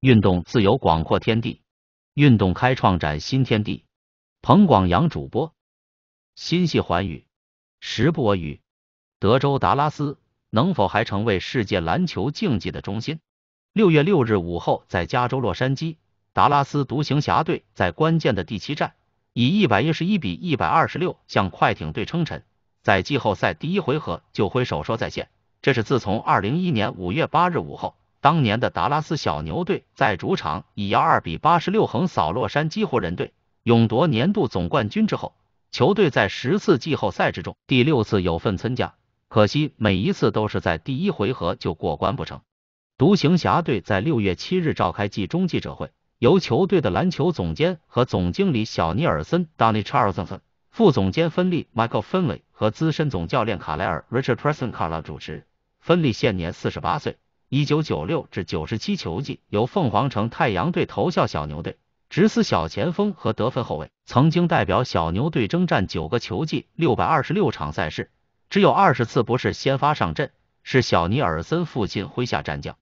运动自由广阔天地，运动开创崭新天地。彭广阳主播，心系寰宇，时不我与。德州达拉斯能否还成为世界篮球竞技的中心？六月六日午后，在加州洛杉矶，达拉斯独行侠队在关键的第七战以一百一十一比一百二十六向快艇队称臣，在季后赛第一回合就挥手说再见。这是自从二零一年五月八日午后。当年的达拉斯小牛队在主场以幺二比八十六横扫洛杉矶湖人队，勇夺年度总冠军之后，球队在十次季后赛之中第六次有份参加，可惜每一次都是在第一回合就过关不成。独行侠队在六月七日召开季中记者会，由球队的篮球总监和总经理小尼尔森 d o n n y Charlesson）、副总监芬利 （Michael 芬 y 和资深总教练卡莱尔 （Richard Presson 卡拉）主持。芬利现年四十八岁。一九九六至九十七球季，由凤凰城太阳队投效小牛队，直司小前锋和得分后卫，曾经代表小牛队征战九个球季六百二十六场赛事，只有二十次不是先发上阵。是小尼尔森父亲麾下战将。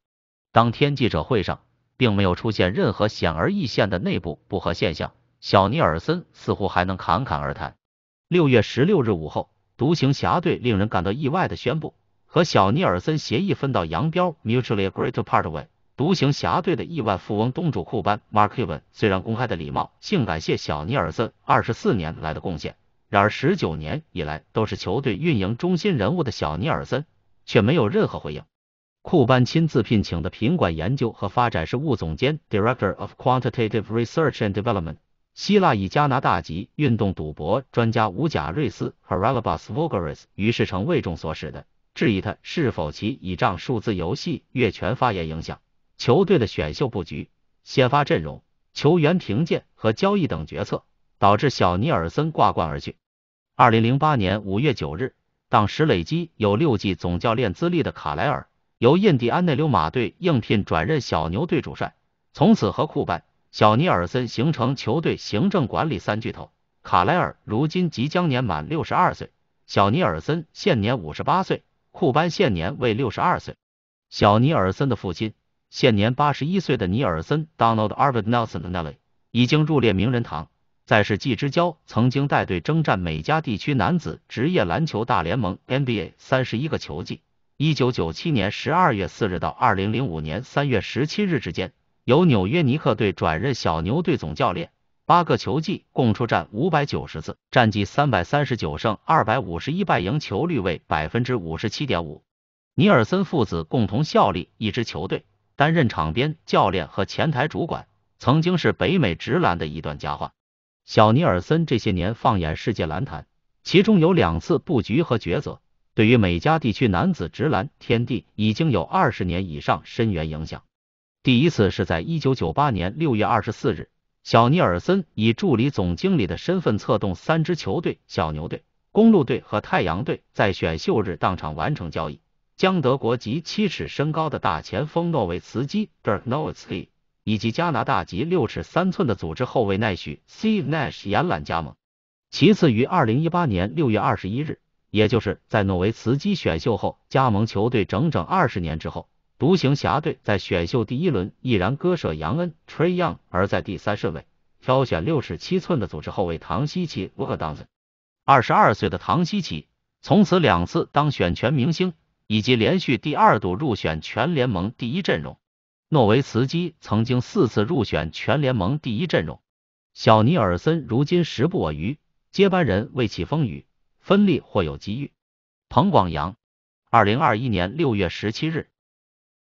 当天记者会上，并没有出现任何显而易见的内部不和现象，小尼尔森似乎还能侃侃而谈。六月十六日午后，独行侠队令人感到意外的宣布。和小尼尔森协议分道扬镳，mutually a g r e e to part way。独行侠队的亿万富翁东主库班 m a r b a n 虽然公开的礼貌、性感谢小尼尔森二十四年来的贡献，然而十九年以来都是球队运营中心人物的小尼尔森却没有任何回应。库班亲自聘请的品管研究和发展事务总监 （Director of Quantitative Research and Development） 希腊裔加拿大籍运动赌博专家吴贾瑞斯 （Haralabas v o g a r i s 于是成为众所使的。质疑他是否其倚仗数字游戏越权发言影响球队的选秀布局、先发阵容、球员评鉴和交易等决策，导致小尼尔森挂冠而去。二零零八年五月九日，当时累积有六季总教练资历的卡莱尔由印第安内流马队应聘转任小牛队主帅，从此和库班、小尼尔森形成球队行政管理三巨头。卡莱尔如今即将年满六十二岁，小尼尔森现年五十八岁。库班现年为六十二岁，小尼尔森的父亲现年八十一岁的尼尔森 Donald Arvid Nelson 的那位已经入列名人堂，在世纪之交曾经带队征战美加地区男子职业篮球大联盟 NBA 三十一个球季，一九九七年十二月四日到二零零五年三月十七日之间由纽约尼克队转任小牛队总教练。八个球季共出战五百九十次，战绩三百三十九胜二百五十一败，赢球率为百分之五十七点五。尼尔森父子共同效力一支球队，担任场边教练和前台主管，曾经是北美直篮的一段佳话。小尼尔森这些年放眼世界篮坛，其中有两次布局和抉择，对于美加地区男子直篮天地已经有二十年以上深远影响。第一次是在一九九八年六月二十四日。小尼尔森以助理总经理的身份策动三支球队：小牛队、公路队和太阳队，在选秀日当场完成交易，将德国籍七尺身高的大前锋诺维茨基 Dirk n o w i t z k y 以及加拿大籍六尺三寸的组织后卫奈许 Steve Nash 演懒加盟。其次于二零一八年六月二十一日，也就是在诺维茨基选秀后加盟球队整整二十年之后。独行侠队在选秀第一轮毅然割舍杨恩、t r y Young，而在第三顺位挑选六尺七寸的组织后卫唐希奇 （Wade o n g 二十二岁的唐希奇从此两次当选全明星，以及连续第二度入选全联盟第一阵容。诺维茨基曾经四次入选全联盟第一阵容，小尼尔森如今时不我与，接班人为起风雨，分力或有机遇。彭广阳，二零二一年六月十七日。